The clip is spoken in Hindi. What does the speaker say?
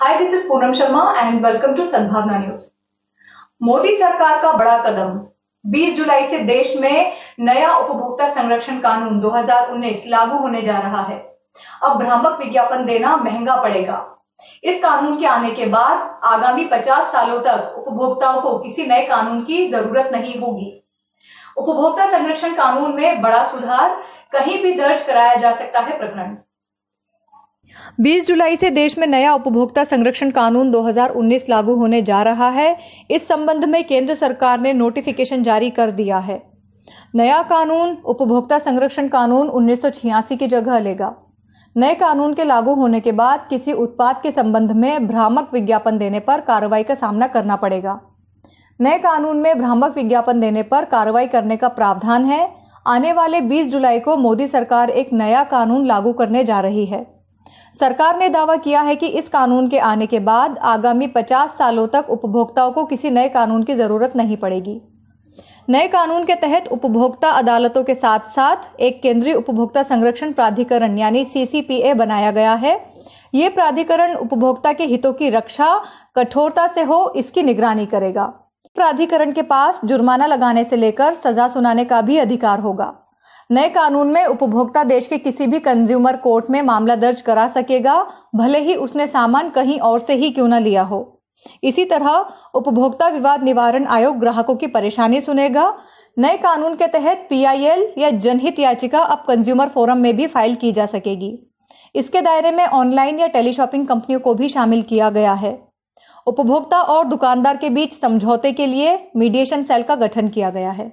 hi this is Poonam Sharma and welcome to Sambhavna news Modi सरकार का बड़ा कदम 20 जुलाई से देश में नया उपभोक्ता संरक्षण कानून 2019 लागू होने जा रहा है अब भ्रामक विज्ञापन देना महंगा पड़ेगा इस कानून के आने के बाद आगामी 50 सालों तक उपभोक्ताओं को किसी नए कानून की जरूरत नहीं होगी उपभोक्ता संरक्षण कानून में बड़ा सुधार कहीं भी दर्ज कराया जा सकता है प्रकरण 20 जुलाई से देश में नया उपभोक्ता संरक्षण कानून 2019 लागू होने जा रहा है इस संबंध में केंद्र सरकार ने नोटिफिकेशन जारी कर दिया है नया कानून उपभोक्ता संरक्षण कानून 1986 की जगह लेगा नए कानून के लागू होने के बाद किसी उत्पाद के संबंध में भ्रामक विज्ञापन देने पर कार्रवाई का सामना करना पड़ेगा नए कानून में भ्रामक विज्ञापन देने पर कार्रवाई करने का प्रावधान है आने वाले 20 जुलाई को मोदी सरकार एक नया कानून लागू करने जा रही है सरकार ने दावा किया है कि इस कानून के आने के बाद आगामी 50 सालों तक उपभोक्ताओं को किसी नए कानून की जरूरत नहीं पड़ेगी नए कानून के तहत उपभोक्ता अदालतों के साथ साथ एक केंद्रीय उपभोक्ता संरक्षण प्राधिकरण यानी सीसीपीए बनाया गया है ये प्राधिकरण उपभोक्ता के हितों की रक्षा कठोरता से हो इसकी निगरानी करेगा प्राधिकरण के पास जुर्माना लगाने से लेकर सजा सुनाने का भी अधिकार होगा नए कानून में उपभोक्ता देश के किसी भी कंज्यूमर कोर्ट में मामला दर्ज करा सकेगा भले ही उसने सामान कहीं और से ही क्यों न लिया हो इसी तरह उपभोक्ता विवाद निवारण आयोग ग्राहकों की परेशानी सुनेगा नए कानून के तहत पीआईएल या जनहित याचिका अब कंज्यूमर फोरम में भी फाइल की जा सकेगी इसके दायरे में ऑनलाइन या टेलीशॉपिंग कंपनियों को भी शामिल किया गया है उपभोक्ता और दुकानदार के बीच समझौते के लिए मीडिएशन सेल का गठन किया गया है